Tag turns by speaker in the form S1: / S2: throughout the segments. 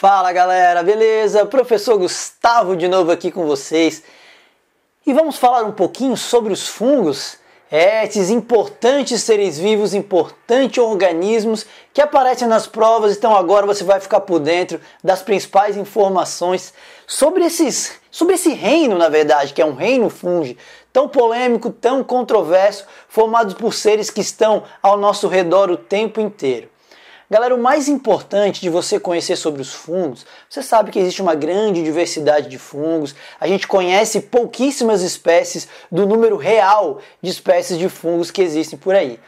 S1: Fala galera, beleza? Professor Gustavo de novo aqui com vocês e vamos falar um pouquinho sobre os fungos, é, esses importantes seres vivos, importantes organismos que aparecem nas provas. Então agora você vai ficar por dentro das principais informações sobre esses, sobre esse reino, na verdade, que é um reino fungo, tão polêmico, tão controverso, formado por seres que estão ao nosso redor o tempo inteiro. Galera, o mais importante de você conhecer sobre os fungos, você sabe que existe uma grande diversidade de fungos, a gente conhece pouquíssimas espécies do número real de espécies de fungos que existem por aí.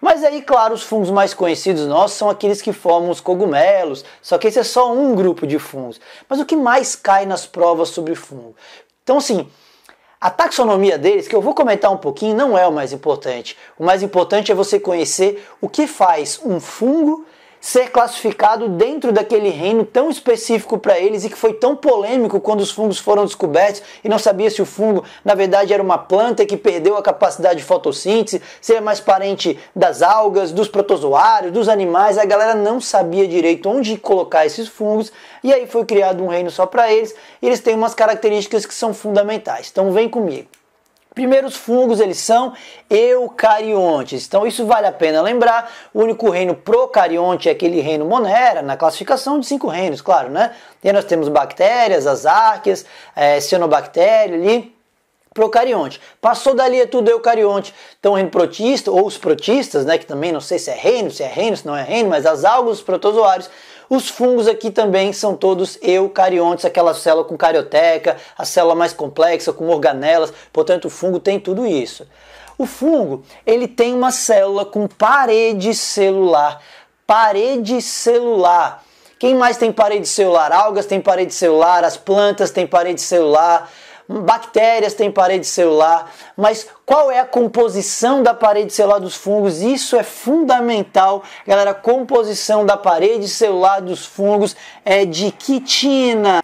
S1: Mas aí, claro, os fungos mais conhecidos nossos são aqueles que formam os cogumelos, só que esse é só um grupo de fungos. Mas o que mais cai nas provas sobre fungo? Então, assim, a taxonomia deles, que eu vou comentar um pouquinho, não é o mais importante. O mais importante é você conhecer o que faz um fungo ser classificado dentro daquele reino tão específico para eles e que foi tão polêmico quando os fungos foram descobertos e não sabia se o fungo na verdade era uma planta que perdeu a capacidade de fotossíntese, se é mais parente das algas, dos protozoários, dos animais. A galera não sabia direito onde colocar esses fungos e aí foi criado um reino só para eles. E eles têm umas características que são fundamentais. Então vem comigo. Primeiros fungos eles são eucariontes. Então isso vale a pena lembrar. O único reino procarionte é aquele reino Monera, na classificação de cinco reinos, claro, né? E aí nós temos bactérias, as árqueas, é, cianobactéria ali, procarionte. Passou dali é tudo eucarionte. Então o reino protista ou os protistas, né, que também não sei se é reino, se é reino, se não é reino, mas as algas, os protozoários os fungos aqui também são todos eucariontes, aquela célula com carioteca, a célula mais complexa com organelas, portanto o fungo tem tudo isso. O fungo, ele tem uma célula com parede celular. Parede celular. Quem mais tem parede celular? Algas têm parede celular, as plantas têm parede celular, bactérias têm parede celular, mas qual é a composição da parede celular dos fungos? Isso é fundamental, galera. A composição da parede celular dos fungos é de quitina.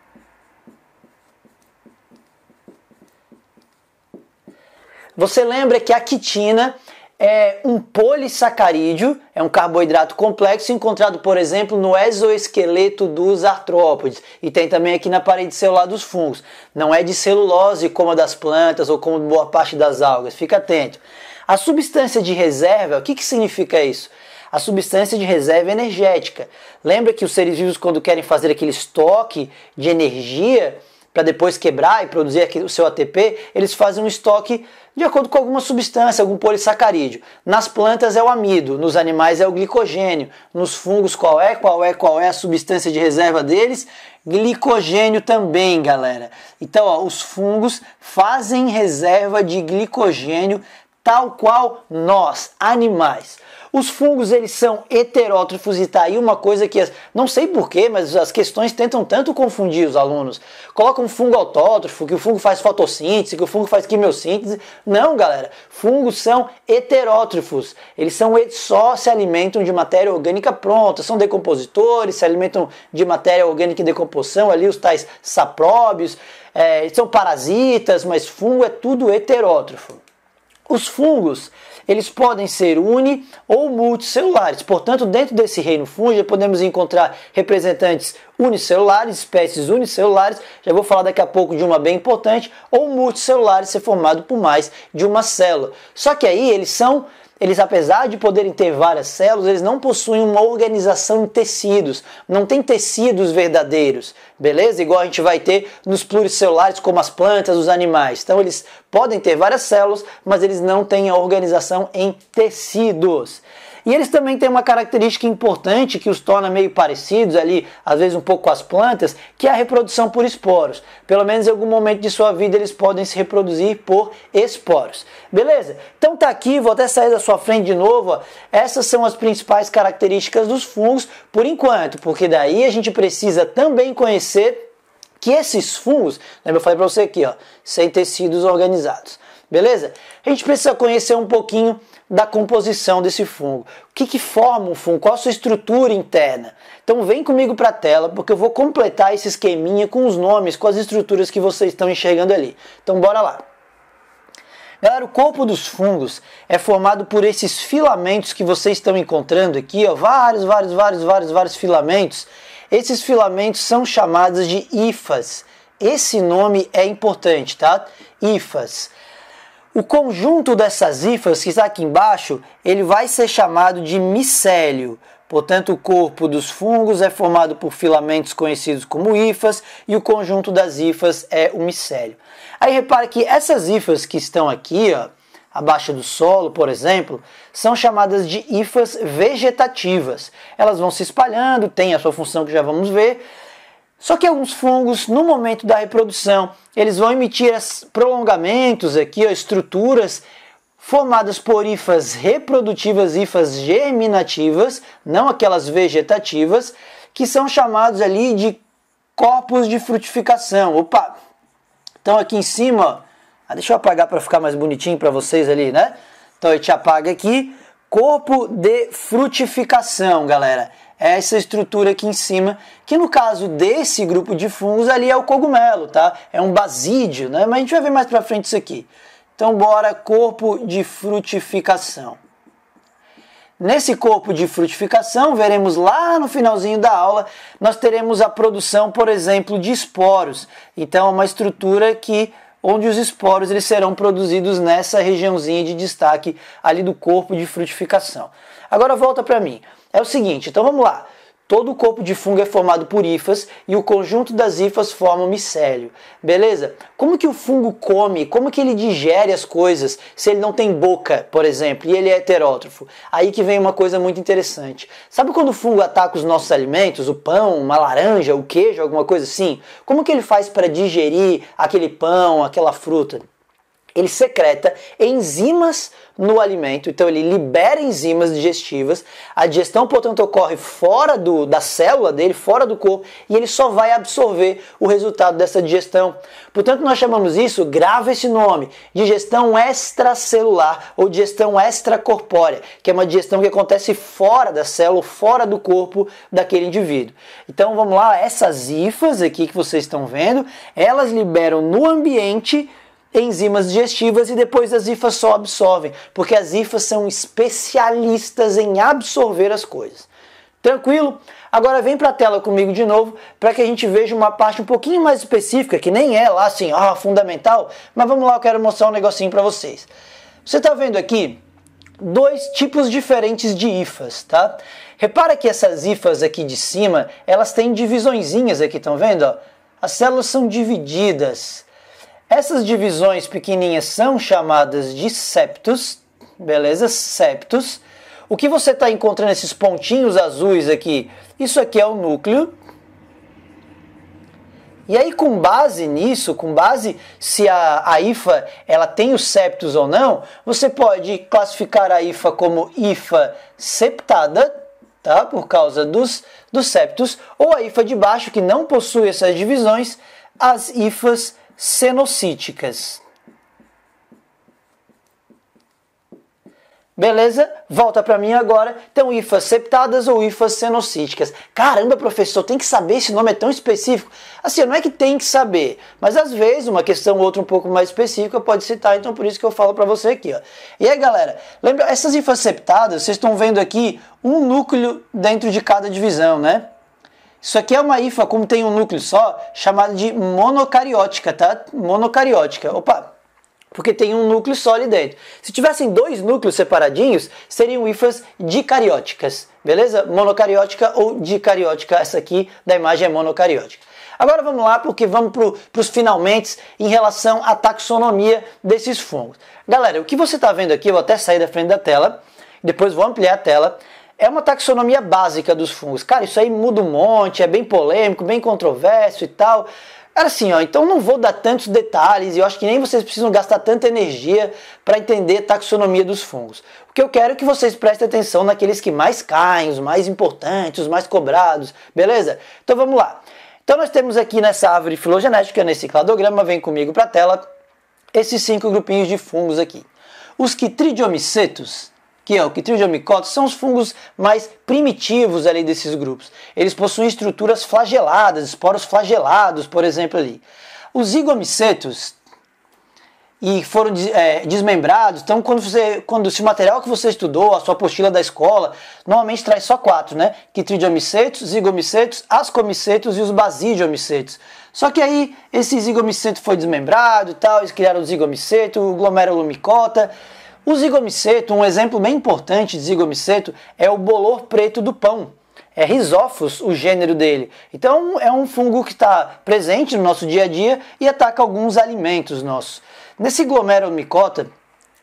S1: Você lembra que a quitina é um polissacarídeo, é um carboidrato complexo encontrado, por exemplo, no exoesqueleto dos artrópodes e tem também aqui na parede celular dos fungos. Não é de celulose como a das plantas ou como boa parte das algas, fica atento. A substância de reserva, o que, que significa isso? a substância de reserva energética. Lembra que os seres vivos, quando querem fazer aquele estoque de energia para depois quebrar e produzir o seu ATP, eles fazem um estoque de acordo com alguma substância, algum polissacarídeo. Nas plantas é o amido, nos animais é o glicogênio, nos fungos qual é, qual é, qual é a substância de reserva deles? Glicogênio também, galera. Então, ó, os fungos fazem reserva de glicogênio tal qual nós, animais. Os fungos eles são heterótrofos e tá aí uma coisa que não sei porquê, mas as questões tentam tanto confundir os alunos. Colocam um fungo autótrofo, que o fungo faz fotossíntese, que o fungo faz quimiossíntese. Não, galera. Fungos são heterótrofos. Eles são só se alimentam de matéria orgânica pronta, são decompositores, se alimentam de matéria orgânica em decomposição, ali os tais sapróbios, é, são parasitas, mas fungo é tudo heterótrofo. Os fungos, eles podem ser uni ou multicelulares. Portanto, dentro desse reino fungi, podemos encontrar representantes unicelulares, espécies unicelulares, já vou falar daqui a pouco de uma bem importante, ou multicelulares, ser formado por mais de uma célula. Só que aí eles são eles, apesar de poderem ter várias células, eles não possuem uma organização em tecidos, não tem tecidos verdadeiros, beleza? Igual a gente vai ter nos pluricelulares, como as plantas, os animais. Então, eles podem ter várias células, mas eles não têm a organização em tecidos. E eles também têm uma característica importante que os torna meio parecidos ali, às vezes um pouco com as plantas, que é a reprodução por esporos. Pelo menos em algum momento de sua vida eles podem se reproduzir por esporos. Beleza? Então tá aqui, vou até sair da sua frente de novo. Ó. Essas são as principais características dos fungos por enquanto, porque daí a gente precisa também conhecer que esses fungos, lembra eu falei para você aqui, ó, sem tecidos organizados beleza? A gente precisa conhecer um pouquinho da composição desse fungo. O que, que forma um fungo? Qual a sua estrutura interna? Então vem comigo para a tela, porque eu vou completar esse esqueminha com os nomes, com as estruturas que vocês estão enxergando ali. Então bora lá. Galera, o corpo dos fungos é formado por esses filamentos que vocês estão encontrando aqui, ó, vários, vários, vários, vários, vários filamentos. Esses filamentos são chamados de hifas. Esse nome é importante, tá? Hifas. O conjunto dessas hifas que está aqui embaixo, ele vai ser chamado de micélio. Portanto, o corpo dos fungos é formado por filamentos conhecidos como hifas e o conjunto das hifas é o micélio. Aí repare que essas hifas que estão aqui, ó, abaixo do solo, por exemplo, são chamadas de hifas vegetativas. Elas vão se espalhando, têm a sua função que já vamos ver, só que alguns fungos, no momento da reprodução, eles vão emitir prolongamentos aqui, ó, estruturas formadas por hifas reprodutivas, hifas germinativas, não aquelas vegetativas, que são chamados ali de corpos de frutificação. Opa! Então aqui em cima, ó, ah, deixa eu apagar para ficar mais bonitinho para vocês ali, né? Então a gente apaga aqui, corpo de frutificação, galera. É essa estrutura aqui em cima, que no caso desse grupo de fungos ali é o cogumelo, tá? É um basídio, né? Mas a gente vai ver mais para frente isso aqui. Então bora corpo de frutificação. Nesse corpo de frutificação, veremos lá no finalzinho da aula, nós teremos a produção, por exemplo, de esporos. Então é uma estrutura que onde os esporos eles serão produzidos nessa regiãozinha de destaque ali do corpo de frutificação. Agora volta para mim. É o seguinte, então vamos lá. Todo o corpo de fungo é formado por hifas e o conjunto das hifas forma o um micélio. Beleza? Como que o fungo come? Como que ele digere as coisas se ele não tem boca, por exemplo, e ele é heterótrofo? Aí que vem uma coisa muito interessante. Sabe quando o fungo ataca os nossos alimentos, o pão, uma laranja, o queijo, alguma coisa assim? Como que ele faz para digerir aquele pão, aquela fruta? ele secreta enzimas no alimento, então ele libera enzimas digestivas, a digestão, portanto, ocorre fora do, da célula dele, fora do corpo, e ele só vai absorver o resultado dessa digestão. Portanto, nós chamamos isso, grava esse nome, digestão extracelular ou digestão extracorpórea, que é uma digestão que acontece fora da célula, fora do corpo daquele indivíduo. Então, vamos lá, essas hifas aqui que vocês estão vendo, elas liberam no ambiente enzimas digestivas e depois as hifas só absorvem, porque as hifas são especialistas em absorver as coisas. Tranquilo? Agora vem para a tela comigo de novo para que a gente veja uma parte um pouquinho mais específica, que nem é lá assim, ah, fundamental, mas vamos lá, eu quero mostrar um negocinho para vocês. Você está vendo aqui dois tipos diferentes de hifas, tá? Repara que essas hifas aqui de cima, elas têm divisõezinhas aqui, estão vendo? As células são divididas. Essas divisões pequenininhas são chamadas de septos, beleza? Septos. O que você está encontrando esses pontinhos azuis aqui? Isso aqui é o núcleo. E aí, com base nisso, com base se a, a IFA ela tem os septos ou não, você pode classificar a IFA como IFA septada, tá? por causa dos, dos septos, ou a IFA de baixo, que não possui essas divisões, as IFAs septadas cenocíticas. Beleza? Volta para mim agora. Então, hifas septadas ou hifas cenocíticas. Caramba, professor, tem que saber esse nome é tão específico. Assim, não é que tem que saber, mas às vezes uma questão ou outra um pouco mais específica pode citar, então por isso que eu falo para você aqui, ó. E aí, galera, lembra essas hifas septadas, vocês estão vendo aqui um núcleo dentro de cada divisão, né? Isso aqui é uma hifa, como tem um núcleo só, chamada de monocariótica, tá? Monocariótica. Opa! Porque tem um núcleo só ali dentro. Se tivessem dois núcleos separadinhos, seriam hifas dicarióticas, beleza? Monocariótica ou dicariótica. Essa aqui da imagem é monocariótica. Agora vamos lá, porque vamos para os finalmente em relação à taxonomia desses fungos. Galera, o que você está vendo aqui, eu vou até sair da frente da tela, depois vou ampliar a tela é uma taxonomia básica dos fungos. Cara, isso aí muda um monte, é bem polêmico, bem controverso e tal. Era assim, ó, então não vou dar tantos detalhes e eu acho que nem vocês precisam gastar tanta energia para entender a taxonomia dos fungos. O que eu quero é que vocês prestem atenção naqueles que mais caem, os mais importantes, os mais cobrados, beleza? Então vamos lá. Então nós temos aqui nessa árvore filogenética, nesse cladograma, vem comigo para a tela, esses cinco grupinhos de fungos aqui. Os quitridiomicetos, que é o Clostridiomycotes, são os fungos mais primitivos ali desses grupos. Eles possuem estruturas flageladas, esporos flagelados, por exemplo ali. Os zigomicetos e foram é, desmembrados. Então, quando você, quando se o material que você estudou, a sua apostila da escola, normalmente traz só quatro, né? Quitridiomicetos, zigomicetos, ascomicetos e os basidiomicetos. Só que aí esse zigomiceto foi desmembrado, tal, eles criaram o zigomiceto, o glomerulomicota. O zigomiceto, um exemplo bem importante de zigomiceto, é o bolor preto do pão. É Rhizophus o gênero dele. Então é um fungo que está presente no nosso dia a dia e ataca alguns alimentos nossos. Nesse glomeromicota,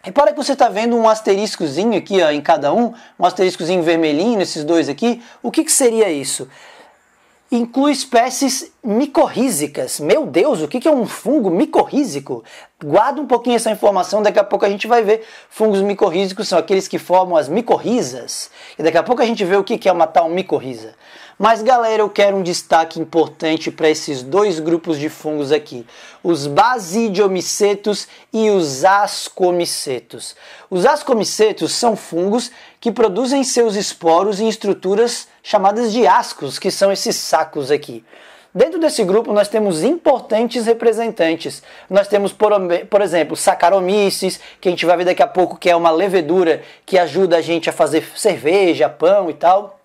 S1: repara que você está vendo um asteriscozinho aqui ó, em cada um, um asteriscozinho vermelhinho nesses dois aqui. O que, que seria isso? inclui espécies micorrízicas. Meu Deus, o que é um fungo micorrízico? Guarda um pouquinho essa informação, daqui a pouco a gente vai ver. Fungos micorrízicos são aqueles que formam as micorrizas. E daqui a pouco a gente vê o que é uma tal micorriza. Mas galera, eu quero um destaque importante para esses dois grupos de fungos aqui: os basidiomicetos e os ascomicetos. Os ascomicetos são fungos que produzem seus esporos em estruturas chamadas de ascos, que são esses sacos aqui. Dentro desse grupo nós temos importantes representantes. Nós temos, por, por exemplo, Saccharomyces, que a gente vai ver daqui a pouco, que é uma levedura que ajuda a gente a fazer cerveja, pão e tal.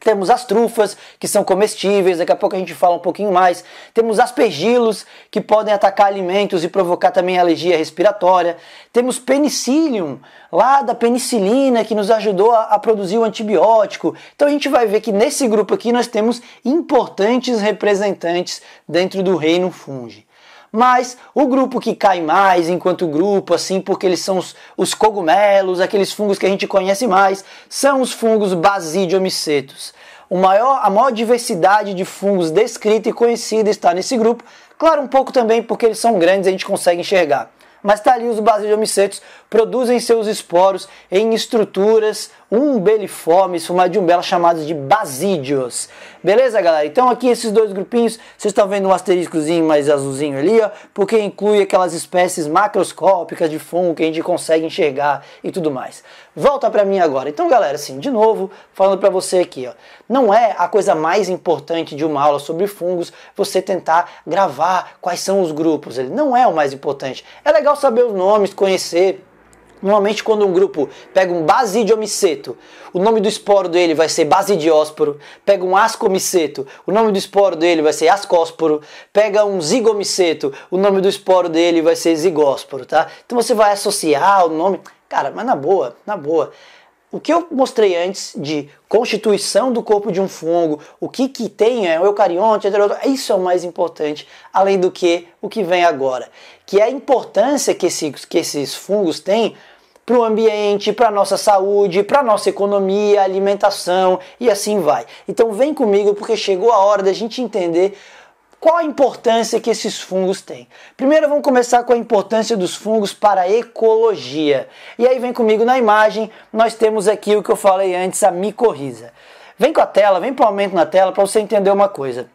S1: Temos as trufas, que são comestíveis, daqui a pouco a gente fala um pouquinho mais. Temos aspergilos, que podem atacar alimentos e provocar também alergia respiratória. Temos penicillium, lá da penicilina, que nos ajudou a, a produzir o antibiótico. Então a gente vai ver que nesse grupo aqui nós temos importantes representantes dentro do reino fungi mas o grupo que cai mais enquanto grupo, assim, porque eles são os, os cogumelos, aqueles fungos que a gente conhece mais, são os fungos basidiomicetos. O maior, a maior diversidade de fungos descrita e conhecida está nesse grupo, claro, um pouco também porque eles são grandes e a gente consegue enxergar. Mas tá ali os basidiomicetos produzem seus esporos em estruturas umbeliformes, de umbela chamadas de basídios. Beleza, galera? Então aqui esses dois grupinhos, vocês estão vendo um asteriscozinho mais azulzinho ali, ó, porque inclui aquelas espécies macroscópicas de fungo que a gente consegue enxergar e tudo mais. Volta para mim agora. Então, galera, assim, de novo, falando para você aqui, ó, não é a coisa mais importante de uma aula sobre fungos você tentar gravar quais são os grupos. Ele não é o mais importante. É legal saber os nomes, conhecer, Normalmente, quando um grupo pega um basidiomiceto, o nome do esporo dele vai ser basidiosporo. Pega um ascomiceto, o nome do esporo dele vai ser ascósporo. Pega um zigomiceto, o nome do esporo dele vai ser zigósporo, tá? Então você vai associar o nome. Cara, mas na boa, na boa. O que eu mostrei antes de constituição do corpo de um fungo, o que que tem é o eucarionte, isso é o mais importante, além do que o que vem agora, que é a importância que esses, que esses fungos têm para o ambiente, para a nossa saúde, para a nossa economia, alimentação e assim vai. Então vem comigo porque chegou a hora da gente entender qual a importância que esses fungos têm? Primeiro vamos começar com a importância dos fungos para a ecologia. E aí vem comigo na imagem, nós temos aqui o que eu falei antes, a micorriza. Vem com a tela, vem para o aumento na tela para você entender uma coisa.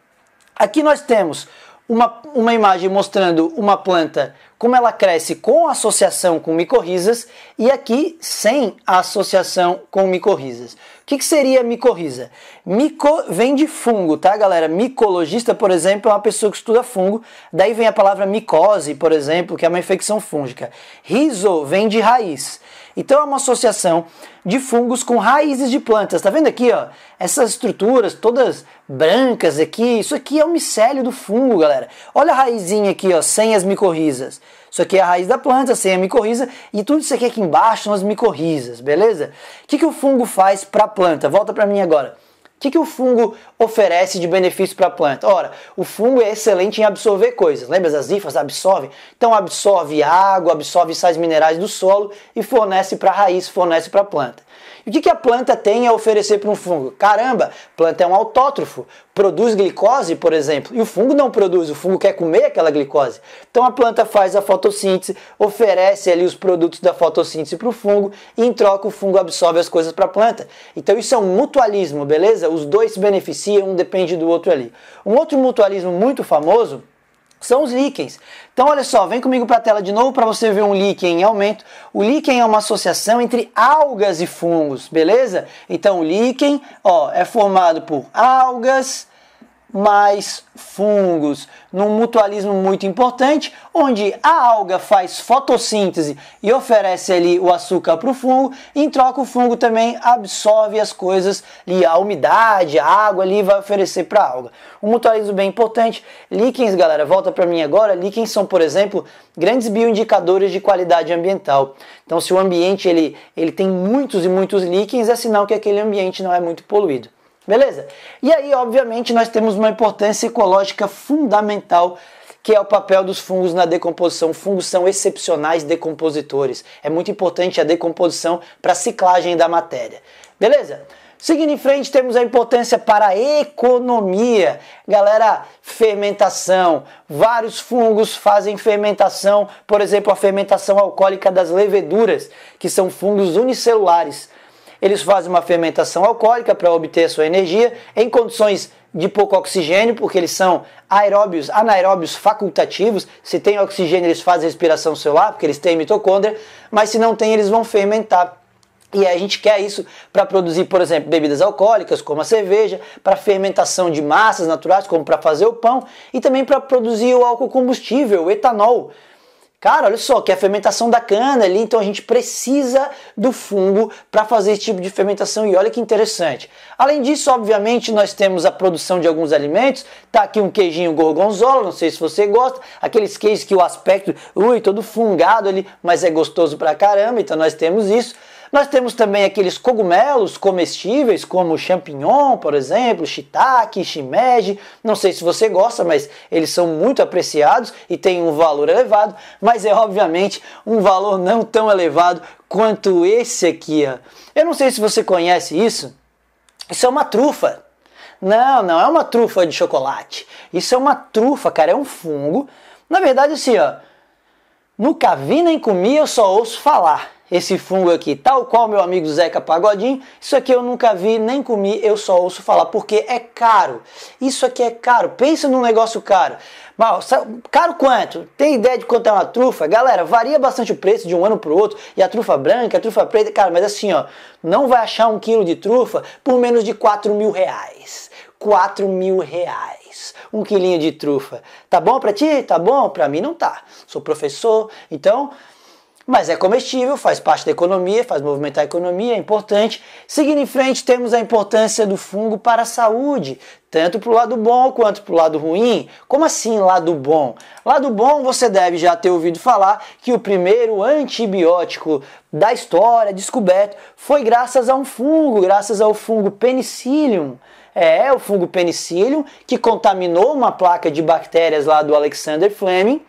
S1: Aqui nós temos uma, uma imagem mostrando uma planta, como ela cresce com associação com micorrizas e aqui sem associação com micorrizas. O que, que seria micorriza? Mico vem de fungo, tá, galera? Micologista, por exemplo, é uma pessoa que estuda fungo. Daí vem a palavra micose, por exemplo, que é uma infecção fúngica. Rizo vem de raiz. Então é uma associação de fungos com raízes de plantas. Tá vendo aqui, ó? Essas estruturas todas brancas aqui, isso aqui é o micélio do fungo, galera. Olha a raizinha aqui, ó, sem as micorrizas. Isso aqui é a raiz da planta, sem a micorriza, e tudo isso aqui aqui embaixo são as micorrizas, beleza? O que, que o fungo faz para a planta? Volta para mim agora que, que o fungo oferece de benefício para a planta? Ora, o fungo é excelente em absorver coisas. Lembra as hifas absorvem? Então absorve água, absorve sais minerais do solo e fornece para a raiz, fornece para a planta. E o que, que a planta tem a oferecer para um fungo? Caramba, planta é um autótrofo produz glicose, por exemplo, e o fungo não produz, o fungo quer comer aquela glicose. Então a planta faz a fotossíntese, oferece ali os produtos da fotossíntese para o fungo e em troca o fungo absorve as coisas para a planta. Então isso é um mutualismo, beleza? Os dois se beneficiam, um depende do outro ali. Um outro mutualismo muito famoso são os líquens. Então, olha só, vem comigo para a tela de novo para você ver um líquen em aumento. O líquen é uma associação entre algas e fungos, beleza? Então, o líquen ó, é formado por algas, mais fungos. Num mutualismo muito importante, onde a alga faz fotossíntese e oferece ali o açúcar para o fungo, em troca o fungo também absorve as coisas e a umidade, a água ali vai oferecer para a alga. Um mutualismo bem importante. Líquens, galera, volta para mim agora. Líquens são, por exemplo, grandes bioindicadores de qualidade ambiental. Então, se o ambiente ele, ele tem muitos e muitos líquens, é sinal que aquele ambiente não é muito poluído. Beleza? E aí, obviamente, nós temos uma importância ecológica fundamental que é o papel dos fungos na decomposição. Fungos são excepcionais decompositores. É muito importante a decomposição para a ciclagem da matéria. Beleza? Seguindo em frente, temos a importância para a economia. Galera, fermentação. Vários fungos fazem fermentação, por exemplo, a fermentação alcoólica das leveduras, que são fungos unicelulares eles fazem uma fermentação alcoólica para obter sua energia em condições de pouco oxigênio, porque eles são aeróbios, anaeróbios facultativos. Se tem oxigênio, eles fazem respiração celular, porque eles têm mitocôndria, mas se não tem, eles vão fermentar. E a gente quer isso para produzir, por exemplo, bebidas alcoólicas, como a cerveja, para fermentação de massas naturais, como para fazer o pão, e também para produzir o álcool combustível, o etanol. Cara, olha só, que é a fermentação da cana ali, então a gente precisa do fungo para fazer esse tipo de fermentação e olha que interessante. Além disso, obviamente, nós temos a produção de alguns alimentos. Tá aqui um queijinho gorgonzola, não sei se você gosta, aqueles queijos que o aspecto, ui, todo fungado ali, mas é gostoso pra caramba, então nós temos isso. Nós temos também aqueles cogumelos comestíveis, como champignon, por exemplo, shiitake, shimeji. Não sei se você gosta, mas eles são muito apreciados e têm um valor elevado, mas é obviamente um valor não tão elevado quanto esse aqui. Ó. Eu não sei se você conhece isso. Isso é uma trufa. Não, não é uma trufa de chocolate. Isso é uma trufa, cara, é um fungo. Na verdade, assim, ó. nunca vi nem comi. eu só ouço falar esse fungo aqui, tal qual meu amigo Zeca Pagodinho, isso aqui eu nunca vi nem comi, eu só ouço falar, porque é caro. Isso aqui é caro, pensa num negócio caro. caro quanto? Tem ideia de quanto é uma trufa? Galera, varia bastante o preço de um ano para o outro, e a trufa branca, a trufa preta, cara, mas assim, ó, não vai achar um quilo de trufa por menos de 4 mil reais. 4 mil reais. Um quilinho de trufa. Tá bom para ti? Tá bom? Para mim não tá. Sou professor, então mas é comestível, faz parte da economia, faz movimentar a economia, é importante. Seguindo em frente, temos a importância do fungo para a saúde, tanto para o lado bom quanto para o lado ruim. Como assim lado bom? Lado bom, você deve já ter ouvido falar que o primeiro antibiótico da história descoberto foi graças a um fungo, graças ao fungo Penicillium. É, o fungo Penicillium que contaminou uma placa de bactérias lá do Alexander Fleming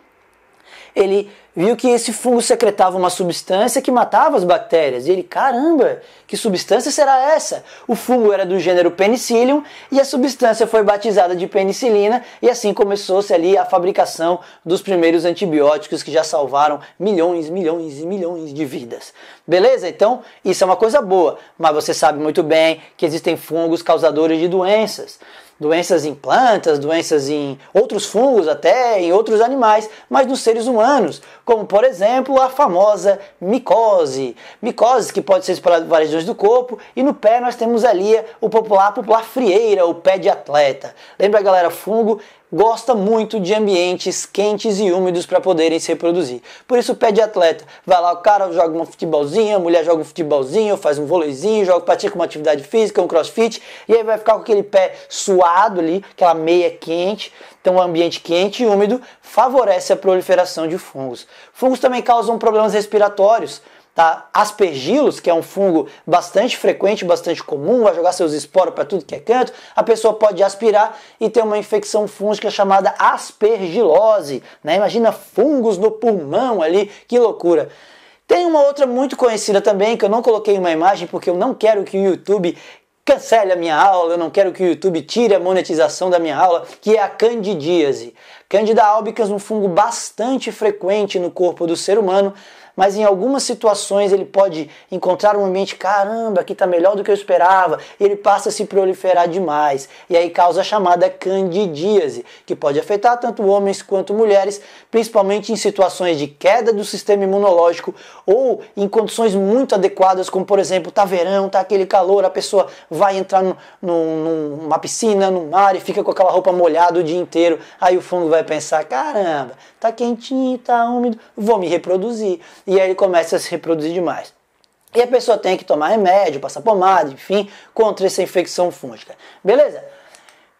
S1: ele viu que esse fungo secretava uma substância que matava as bactérias. E ele, caramba, que substância será essa? O fungo era do gênero Penicillium e a substância foi batizada de penicilina e assim começou-se ali a fabricação dos primeiros antibióticos que já salvaram milhões, milhões e milhões de vidas. Beleza? Então, isso é uma coisa boa, mas você sabe muito bem que existem fungos causadores de doenças doenças em plantas, doenças em outros fungos, até em outros animais, mas nos seres humanos, como por exemplo a famosa micose. Micose que pode ser espalhada em várias regiões do corpo, e no pé nós temos ali o popular, popular frieira, o pé de atleta. Lembra, galera, fungo gosta muito de ambientes quentes e úmidos para poderem se reproduzir. Por isso pede atleta, vai lá o cara joga um futebolzinho, a mulher joga um futebolzinho, faz um vôleizinho, joga pratica uma atividade física, um crossfit, e aí vai ficar com aquele pé suado ali, aquela meia quente. Então o um ambiente quente e úmido favorece a proliferação de fungos. Fungos também causam problemas respiratórios tá? Aspergilos, que é um fungo bastante frequente, bastante comum, vai jogar seus esporos para tudo que é canto. A pessoa pode aspirar e ter uma infecção fúngica chamada aspergilose, né? Imagina fungos no pulmão ali, que loucura. Tem uma outra muito conhecida também, que eu não coloquei uma imagem porque eu não quero que o YouTube cancele a minha aula, eu não quero que o YouTube tire a monetização da minha aula, que é a candidíase. Candida albicans, um fungo bastante frequente no corpo do ser humano, mas em algumas situações ele pode encontrar um ambiente, caramba, aqui está melhor do que eu esperava, e ele passa a se proliferar demais. E aí causa a chamada candidíase, que pode afetar tanto homens quanto mulheres, principalmente em situações de queda do sistema imunológico ou em condições muito adequadas, como por exemplo, tá verão, tá aquele calor, a pessoa vai entrar no, no, numa piscina, no mar e fica com aquela roupa molhada o dia inteiro. Aí o fungo vai pensar: caramba, tá quentinho, tá úmido, vou me reproduzir e aí ele começa a se reproduzir demais. E a pessoa tem que tomar remédio, passar pomada, enfim, contra essa infecção fúngica. Beleza?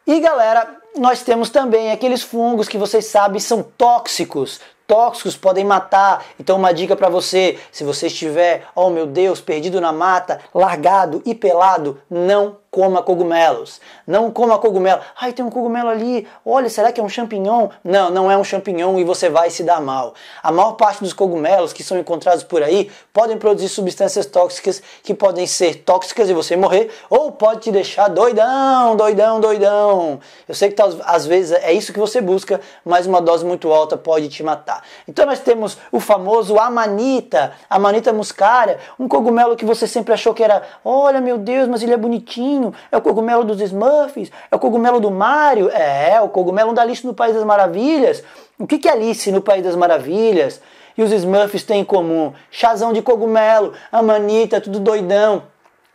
S1: E galera, nós temos também aqueles fungos que vocês sabem são tóxicos. Tóxicos podem matar. Então, uma dica para você: se você estiver, oh meu Deus, perdido na mata, largado e pelado, não coma cogumelos. Não coma cogumelo. Ai, tem um cogumelo ali. Olha, será que é um champignon? Não, não é um champignon e você vai se dar mal. A maior parte dos cogumelos que são encontrados por aí podem produzir substâncias tóxicas que podem ser tóxicas e você morrer ou pode te deixar doidão, doidão, doidão. Eu sei que tá, às vezes é isso que você busca, mas uma dose muito alta pode te matar. Então nós temos o famoso amanita, amanita muscara, um cogumelo que você sempre achou que era, olha meu Deus, mas ele é bonitinho Bruno, é o cogumelo dos Smurfs, é o cogumelo do Mario, é, é o cogumelo da Alice no País das Maravilhas. O que, que é Alice no País das Maravilhas e os Smurfs têm em comum? Chazão de cogumelo, a manita, tudo doidão.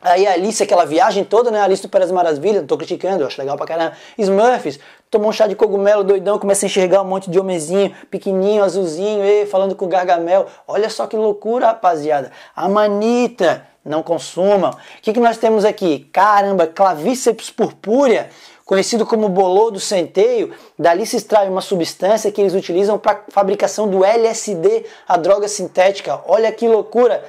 S1: Aí a Alice, aquela viagem toda, né? A Alice do País das Maravilhas, não tô criticando, eu acho legal pra caramba. Smurfs, tomou um chá de cogumelo doidão, começa a enxergar um monte de homenzinho, pequenininho, azulzinho, e falando com o gargamel. Olha só que loucura, rapaziada. A manita não consumam. O que, que nós temos aqui? Caramba, clavíceps purpúrea, conhecido como bolor do centeio, dali se extrai uma substância que eles utilizam para fabricação do LSD, a droga sintética. Olha que loucura!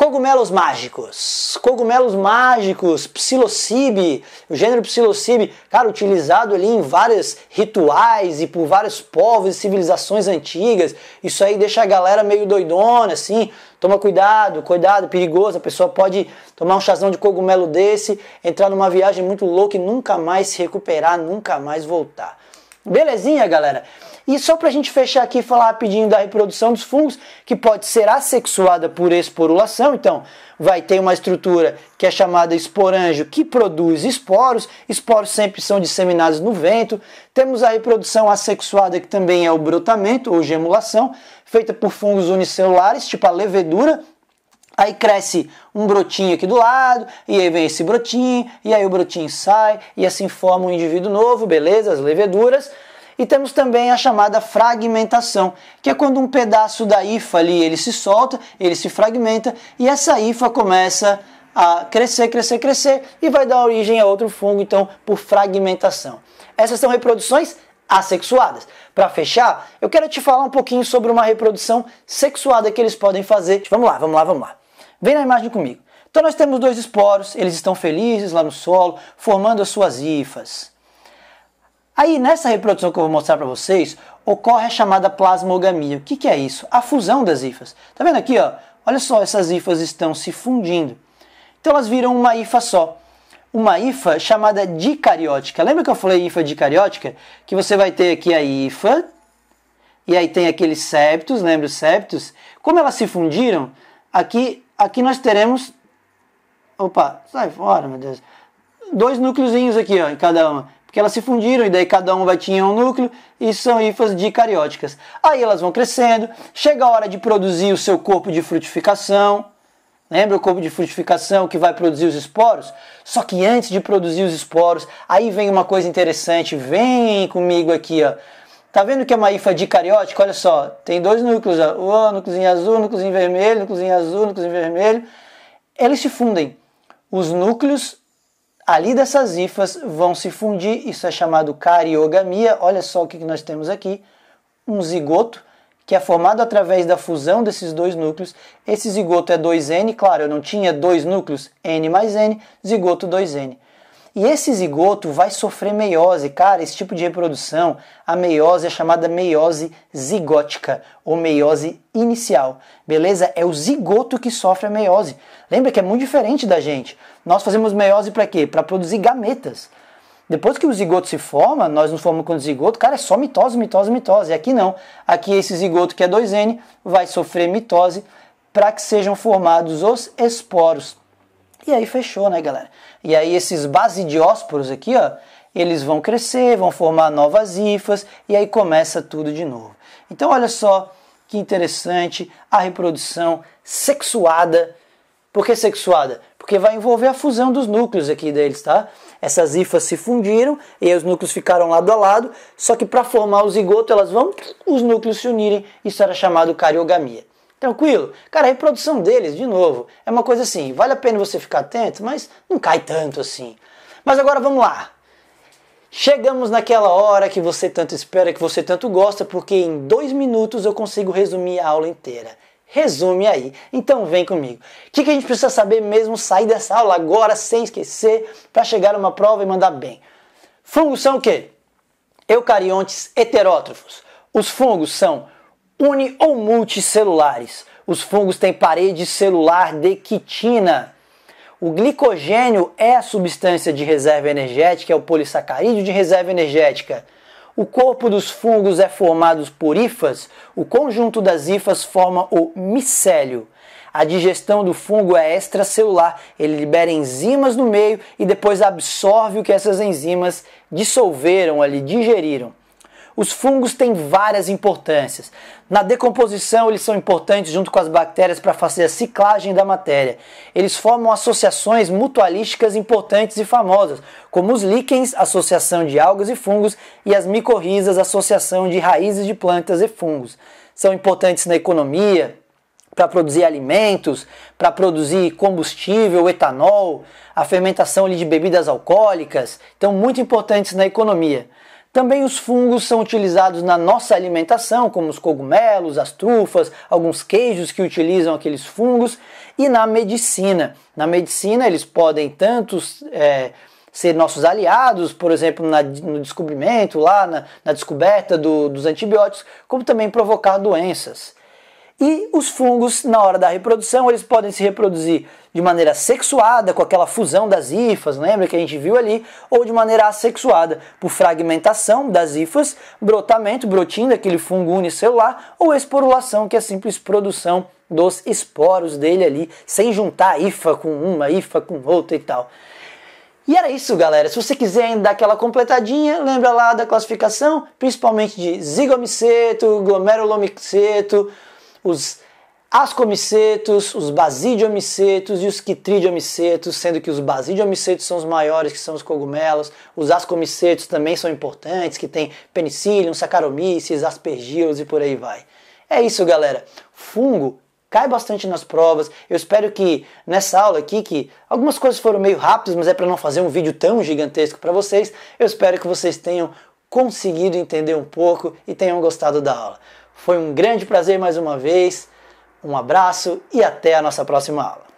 S1: Cogumelos mágicos. Cogumelos mágicos, psilocybe, o gênero psilocybe, cara, utilizado ali em vários rituais e por vários povos e civilizações antigas. Isso aí deixa a galera meio doidona, assim. Toma cuidado, cuidado, perigoso. A pessoa pode tomar um chazão de cogumelo desse, entrar numa viagem muito louca e nunca mais se recuperar, nunca mais voltar. Belezinha, galera? E só para a gente fechar aqui e falar rapidinho da reprodução dos fungos, que pode ser assexuada por esporulação, então vai ter uma estrutura que é chamada esporângio, que produz esporos, esporos sempre são disseminados no vento. Temos a reprodução assexuada, que também é o brotamento ou gemulação, feita por fungos unicelulares, tipo a levedura, Aí cresce um brotinho aqui do lado, e aí vem esse brotinho, e aí o brotinho sai, e assim forma um indivíduo novo, beleza? As leveduras. E temos também a chamada fragmentação, que é quando um pedaço da hifa ali ele se solta, ele se fragmenta e essa hifa começa a crescer, crescer, crescer e vai dar origem a outro fungo, então por fragmentação. Essas são reproduções assexuadas. Para fechar, eu quero te falar um pouquinho sobre uma reprodução sexuada que eles podem fazer. Vamos lá, vamos lá, vamos lá. Vem na imagem comigo. Então nós temos dois esporos, eles estão felizes lá no solo, formando as suas hifas. Aí nessa reprodução que eu vou mostrar para vocês, ocorre a chamada plasmogamia. O que, que é isso? A fusão das hifas. Tá vendo aqui, ó? Olha só, essas hifas estão se fundindo. Então elas viram uma hifa só. Uma hifa chamada dicariótica. Lembra que eu falei hifa dicariótica? Que você vai ter aqui a hifa, e aí tem aqueles septos, lembra os septos? Como elas se fundiram, aqui, aqui nós teremos... Opa, sai fora, meu Deus. Dois núcleozinhos aqui ó, em cada uma porque elas se fundiram e daí cada um vai tinha um núcleo e são hifas dicarióticas. Aí elas vão crescendo, chega a hora de produzir o seu corpo de frutificação. Lembra o corpo de frutificação que vai produzir os esporos? Só que antes de produzir os esporos, aí vem uma coisa interessante. Vem comigo aqui, ó. Tá vendo que é uma hifa dicariótica? Olha só, tem dois núcleos, ó. O núcleo azul, núcleo vermelho, núcleo azul, núcleo vermelho. Eles se fundem. Os núcleos Ali dessas hifas vão se fundir, isso é chamado cariogamia. Olha só o que nós temos aqui: um zigoto que é formado através da fusão desses dois núcleos. Esse zigoto é 2N, claro, eu não tinha dois núcleos, N mais N, zigoto 2N. E esse zigoto vai sofrer meiose, cara, esse tipo de reprodução, a meiose é chamada meiose zigótica ou meiose inicial, beleza? É o zigoto que sofre a meiose. Lembra que é muito diferente da gente. Nós fazemos meiose para quê? Para produzir gametas. Depois que o zigoto se forma, nós nos formamos com o zigoto, cara, é só mitose, mitose, mitose. E aqui não. Aqui esse zigoto que é 2N vai sofrer mitose para que sejam formados os esporos. E aí fechou, né, galera? E aí esses basidiósporos aqui, ó, eles vão crescer, vão formar novas hifas e aí começa tudo de novo. Então olha só que interessante a reprodução sexuada. Por que sexuada? porque vai envolver a fusão dos núcleos aqui deles, tá? Essas hifas se fundiram e os núcleos ficaram lado a lado, só que para formar o zigoto elas vão os núcleos se unirem, isso era chamado cariogamia. Tranquilo? Cara, a reprodução deles, de novo, é uma coisa assim, vale a pena você ficar atento, mas não cai tanto assim. Mas agora vamos lá. Chegamos naquela hora que você tanto espera, que você tanto gosta, porque em dois minutos eu consigo resumir a aula inteira resume aí. Então vem comigo. O que, que a gente precisa saber mesmo sair dessa aula agora sem esquecer para chegar numa prova e mandar bem? Fungos são o quê? Eucariontes heterótrofos. Os fungos são uni ou multicelulares. Os fungos têm parede celular de quitina. O glicogênio é a substância de reserva energética, é o polissacarídeo de reserva energética. O corpo dos fungos é formado por hifas, o conjunto das hifas forma o micélio. A digestão do fungo é extracelular, ele libera enzimas no meio e depois absorve o que essas enzimas dissolveram ali, digeriram. Os fungos têm várias importâncias. Na decomposição, eles são importantes junto com as bactérias para fazer a ciclagem da matéria. Eles formam associações mutualísticas importantes e famosas, como os líquens, associação de algas e fungos, e as micorrizas, associação de raízes de plantas e fungos. São importantes na economia, para produzir alimentos, para produzir combustível, etanol, a fermentação de bebidas alcoólicas, então muito importantes na economia. Também os fungos são utilizados na nossa alimentação, como os cogumelos, as trufas, alguns queijos que utilizam aqueles fungos, e na medicina. Na medicina, eles podem tanto é, ser nossos aliados, por exemplo, na, no descobrimento, lá na, na descoberta do, dos antibióticos, como também provocar doenças. E os fungos, na hora da reprodução, eles podem se reproduzir de maneira sexuada, com aquela fusão das hifas, lembra que a gente viu ali, ou de maneira assexuada, por fragmentação das hifas, brotamento, brotinho daquele fungo unicelular, ou esporulação, que é a simples produção dos esporos dele ali, sem juntar hifa com uma, hifa com outra e tal. E era isso, galera. Se você quiser ainda dar aquela completadinha, lembra lá da classificação, principalmente de zigomiceto, glomerulomyceto, os ascomicetos, os basidiomicetos e os quitridiomicetos, sendo que os basidiomicetos são os maiores, que são os cogumelos, os ascomicetos também são importantes, que tem penicillium, saccharomyces, aspergillus e por aí vai. É isso, galera. Fungo cai bastante nas provas. Eu espero que nessa aula aqui, que algumas coisas foram meio rápidas, mas é para não fazer um vídeo tão gigantesco para vocês, eu espero que vocês tenham conseguido entender um pouco e tenham gostado da aula. Foi um grande prazer mais uma vez. Um abraço e até a nossa próxima aula.